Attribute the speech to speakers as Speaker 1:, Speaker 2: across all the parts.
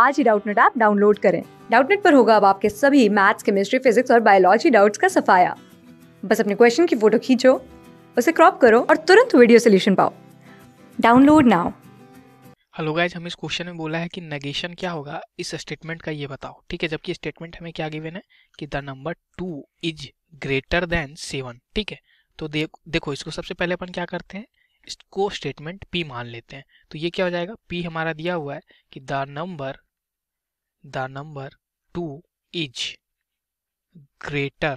Speaker 1: आज ही Doubtnut app download करें डाउटनेट पर होगा अब आपके सभी मैथ्स केमिस्ट्री फिजिक्स और बायोलॉजी डाउट्स का सफाया बस अपने क्वेश्चन की फोटो खींचो उसे क्रॉप करो और तुरंत वीडियो सोल्यूशन पाओ डाउनलोड नाउ
Speaker 2: हेलो गाइज हम इस क्वेश्चन में बोला है कि नेगेशन क्या होगा इस स्टेटमेंट का ये बताओ ठीक है जबकि स्टेटमेंट हमें क्या गिवन है कि the number two is greater than seven ठीक है तो देख देखो इसको सबसे पहले अपन क्या करते हैं इसको स्टेटमेंट पी मान लेते हैं तो ये क्या हो जाएगा पी हमारा दिया हुआ है कि the number the number 2 is greater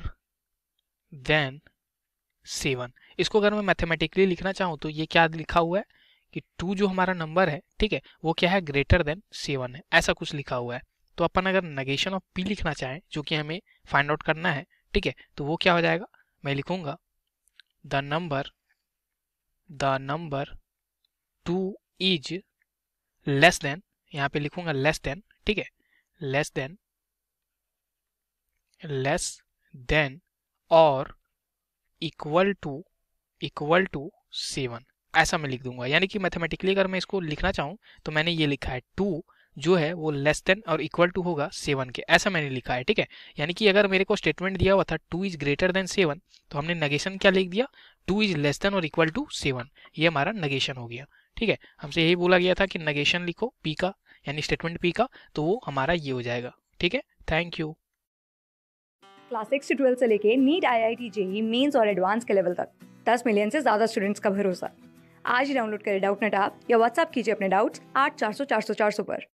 Speaker 2: than 7 इसको अगर मैं मैथमेटिकली लिखना चाहूँ तो ये क्या लिखा हुआ है कि टू जो हमारा नंबर है ठीक है वो क्या है ग्रेटर देन सेवन है ऐसा कुछ लिखा हुआ है तो अपन अगर नगेशन ऑफ पी लिखना चाहें जो कि हमें फाइंड आउट करना है ठीक है तो वो क्या हो जाएगा मैं लिखूंगा the number the number two is less than यहाँ पे लिखूंगा लेस देन ठीक है less than less than और equal to equal to seven ऐसा मैं लिख दूंगा यानी कि मैथमेटिकली अगर मैं इसको लिखना चाहूं तो मैंने ये लिखा है टू जो है वो लेस देन और इक्वल टू होगा सेवन के ऐसा मैंने लिखा है ठीक है यानी कि अगर मेरे को स्टेटमेंट दिया हुआ था two is greater than seven तो हमने नगेशन क्या लिख दिया टू इज लेस देन और इक्वल टू सेवन ये हमारा नगेशन हो गया ठीक है हमसे यही बोला गया था कि नगेशन लिखो पी का यानी स्टेटमेंट पी का तो वो हमारा ये हो जाएगा ठीक है थैंक यू
Speaker 1: क्लास सिक्स से ट्वेल्थ से लेके NEET I I T JEE Mains और एडवांस के लेवल तक दस मिलियन से ज़्यादा स्टूडेंट्स का भरोसा आज ही डाउनलोड करें डाउट नेट आप या व्हाट्सअप कीजिए अपने डाउट्स आठ चार सौ चार सौ चार सौ पर